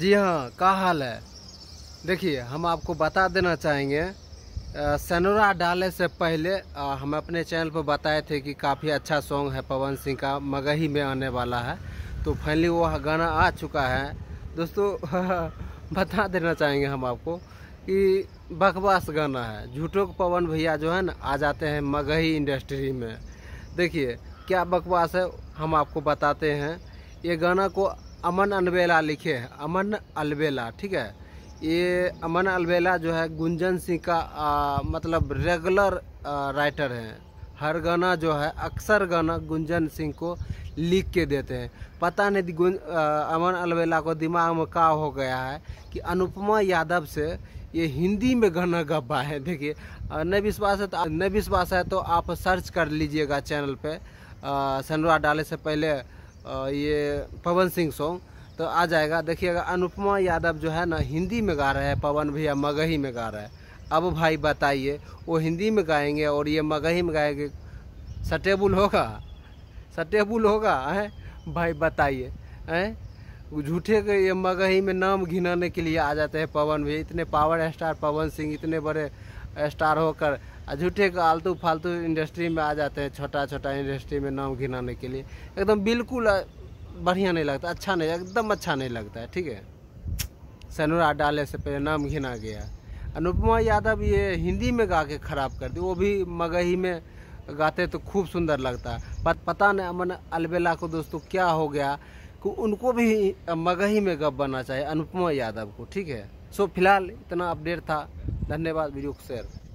जी हाँ का हाल है देखिए हम आपको बता देना चाहेंगे सनोरा डालने से पहले आ, हम अपने चैनल पर बताए थे कि काफ़ी अच्छा सॉन्ग है पवन सिंह का मगही में आने वाला है तो फाइनली वो गाना आ चुका है दोस्तों बता देना चाहेंगे हम आपको कि बकवास गाना है झूठों के पवन भैया जो है ना आ जाते हैं मगही इंडस्ट्री में देखिए क्या बकवास है हम आपको बताते हैं ये गाना को अमन अलबेला लिखे हैं अमन अलबेला ठीक है ये अमन अलबेला जो है गुंजन सिंह का आ, मतलब रेगुलर राइटर हैं हर गाना जो है अक्सर गाना गुंजन सिंह को लिख के देते हैं पता नहीं गुंज अमन अलबेला को दिमाग में का हो गया है कि अनुपमा यादव से ये हिंदी में गाना गब्बा है देखिए न विश्वास है तो न विश्वास है तो आप सर्च कर लीजिएगा चैनल पर सनवा डाले से पहले ये पवन सिंह सॉन्ग तो आ जाएगा देखिएगा अनुपमा यादव जो है ना हिंदी में गा रहे हैं पवन भैया मगही में गा रहे हैं अब भाई बताइए वो हिंदी में गाएंगे और ये मगही में गाएंगे सटेबुल होगा सटेबुल होगा हैं भाई बताइए हैं झूठे के मगही में नाम घिनाने के लिए आ जाते हैं पवन भैया इतने पावर स्टार पवन सिंह इतने बड़े स्टार होकर झूठे का आलतू फालतू इंडस्ट्री में आ जाते हैं छोटा छोटा इंडस्ट्री में नाम घिनाने के लिए एकदम बिल्कुल बढ़िया नहीं लगता अच्छा नहीं एकदम अच्छा नहीं लगता है ठीक है सनूरा डाले से पहले नाम घिना गया अनुपमा यादव ये हिंदी में गा के ख़राब कर दी वो भी मगही में गाते तो खूब सुंदर लगता है पता नहीं अमन अलबेला को दोस्तों क्या हो गया को उनको भी मगही में गप बनना चाहिए अनुपमा यादव को ठीक है सो फिलहाल इतना अपडेट था धन्यवाद वीडियो को शेयर